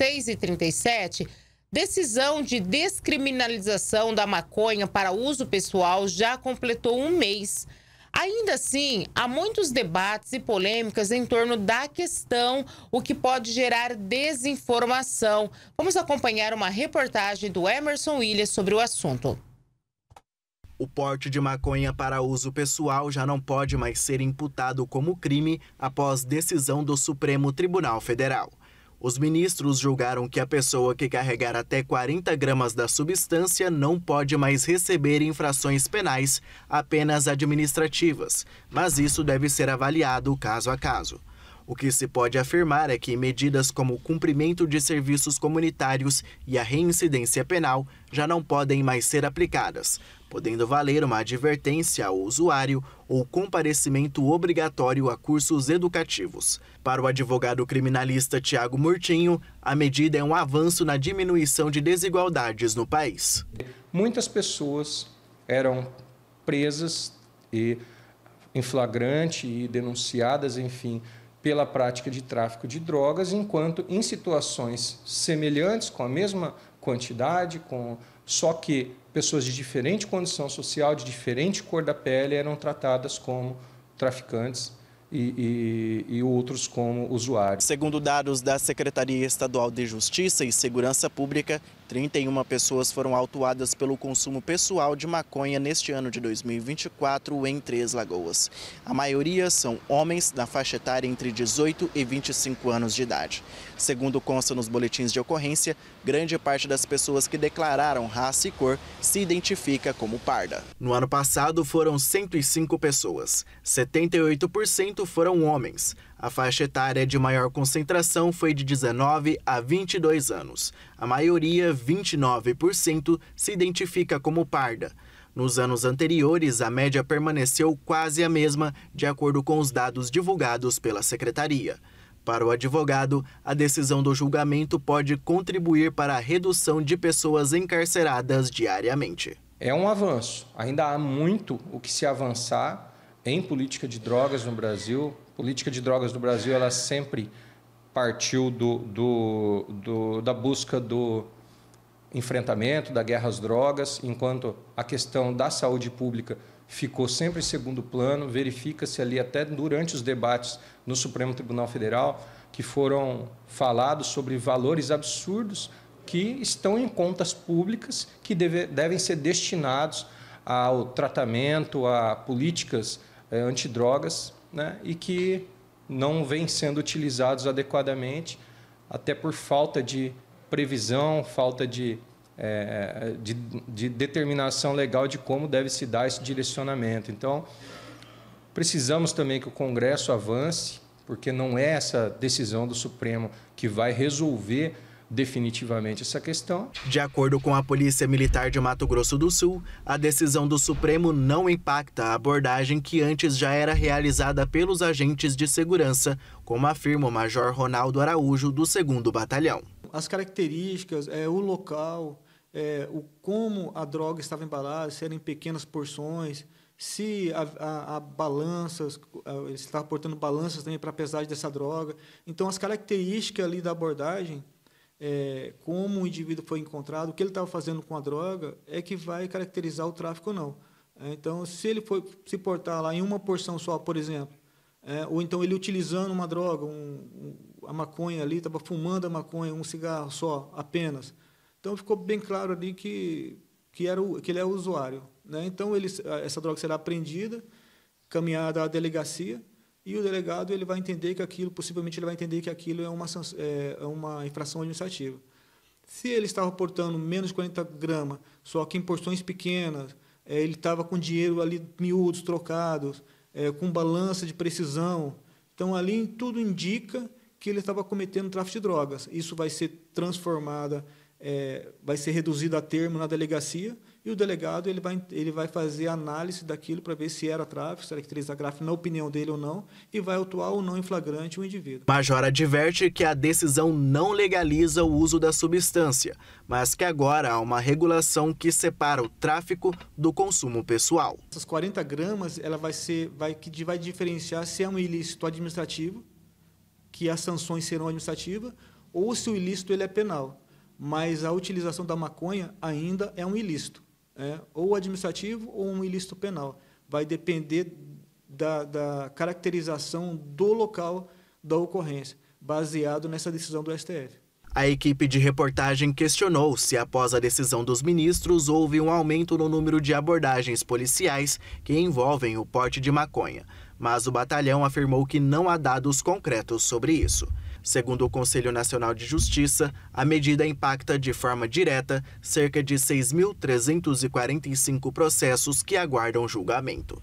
6 e 37, decisão de descriminalização da maconha para uso pessoal já completou um mês. Ainda assim, há muitos debates e polêmicas em torno da questão, o que pode gerar desinformação. Vamos acompanhar uma reportagem do Emerson Williams sobre o assunto. O porte de maconha para uso pessoal já não pode mais ser imputado como crime após decisão do Supremo Tribunal Federal. Os ministros julgaram que a pessoa que carregar até 40 gramas da substância não pode mais receber infrações penais, apenas administrativas, mas isso deve ser avaliado caso a caso. O que se pode afirmar é que medidas como o cumprimento de serviços comunitários e a reincidência penal já não podem mais ser aplicadas, podendo valer uma advertência ao usuário ou comparecimento obrigatório a cursos educativos. Para o advogado criminalista Tiago Murtinho, a medida é um avanço na diminuição de desigualdades no país. Muitas pessoas eram presas e em flagrante e denunciadas, enfim, pela prática de tráfico de drogas, enquanto em situações semelhantes, com a mesma quantidade, com só que pessoas de diferente condição social, de diferente cor da pele, eram tratadas como traficantes e, e, e, outros como usuários. Segundo dados da Secretaria Estadual de Justiça e Segurança Pública, 31 pessoas foram autuadas pelo consumo pessoal de maconha neste ano de 2024 em Três Lagoas. A maioria são homens na faixa etária entre 18 e 25 anos de idade. Segundo consta nos boletins de ocorrência, grande parte das pessoas que declararam raça e cor se identifica como parda. No ano passado foram 105 pessoas, 78% 40% foram homens. A faixa etária de maior concentração foi de 19 a 22 anos. A maioria, 29%, se identifica como parda. Nos anos anteriores, a média permaneceu quase a mesma, de acordo com os dados divulgados pela secretaria. Para o advogado, a decisão do julgamento pode contribuir para a redução de pessoas encarceradas diariamente. É um avanço. Ainda há muito o que se avançar em política de drogas no Brasil, política de drogas no Brasil, ela sempre partiu do, do, do, da busca do enfrentamento, da guerra às drogas, enquanto a questão da saúde pública ficou sempre em segundo plano. Verifica-se ali até durante os debates no Supremo Tribunal Federal que foram falados sobre valores absurdos que estão em contas públicas que deve, devem ser destinados ao tratamento, a políticas é, antidrogas né? e que não vêm sendo utilizados adequadamente, até por falta de previsão, falta de, é, de, de determinação legal de como deve se dar esse direcionamento. Então, precisamos também que o Congresso avance, porque não é essa decisão do Supremo que vai resolver definitivamente essa questão. De acordo com a Polícia Militar de Mato Grosso do Sul, a decisão do Supremo não impacta a abordagem que antes já era realizada pelos agentes de segurança, como afirma o Major Ronaldo Araújo, do 2 Batalhão. As características, é, o local, é, o como a droga estava embalada, se era em pequenas porções, se a balanças, é, ele estava portando balanças também para a pesagem dessa droga. Então, as características ali da abordagem é, como o indivíduo foi encontrado, o que ele estava fazendo com a droga, é que vai caracterizar o tráfico ou não. É, então, se ele for se portar lá em uma porção só, por exemplo, é, ou então ele utilizando uma droga, um, um, a maconha ali, estava fumando a maconha, um cigarro só, apenas. Então, ficou bem claro ali que, que, era o, que ele é o usuário. Né? Então, ele, essa droga será apreendida, caminhada à delegacia, e o delegado ele vai entender que aquilo, possivelmente ele vai entender que aquilo é uma, é, é uma infração administrativa. Se ele estava portando menos de 40 gramas, só que em porções pequenas, é, ele estava com dinheiro ali miúdos, trocados, é, com balança de precisão, então ali tudo indica que ele estava cometendo tráfico de drogas. Isso vai ser transformada, é, vai ser reduzido a termo na delegacia, e o delegado ele vai, ele vai fazer análise daquilo para ver se era tráfico, se era que tráfico na opinião dele ou não, e vai autuar ou não em flagrante o indivíduo. Major adverte que a decisão não legaliza o uso da substância, mas que agora há uma regulação que separa o tráfico do consumo pessoal. Essas 40 gramas ela vai, ser, vai, vai diferenciar se é um ilícito administrativo, que as sanções serão administrativas, ou se o ilícito ele é penal. Mas a utilização da maconha ainda é um ilícito é, ou administrativo ou um ilícito penal. Vai depender da, da caracterização do local da ocorrência, baseado nessa decisão do STF. A equipe de reportagem questionou se, após a decisão dos ministros, houve um aumento no número de abordagens policiais que envolvem o porte de maconha. Mas o batalhão afirmou que não há dados concretos sobre isso. Segundo o Conselho Nacional de Justiça, a medida impacta de forma direta cerca de 6.345 processos que aguardam julgamento.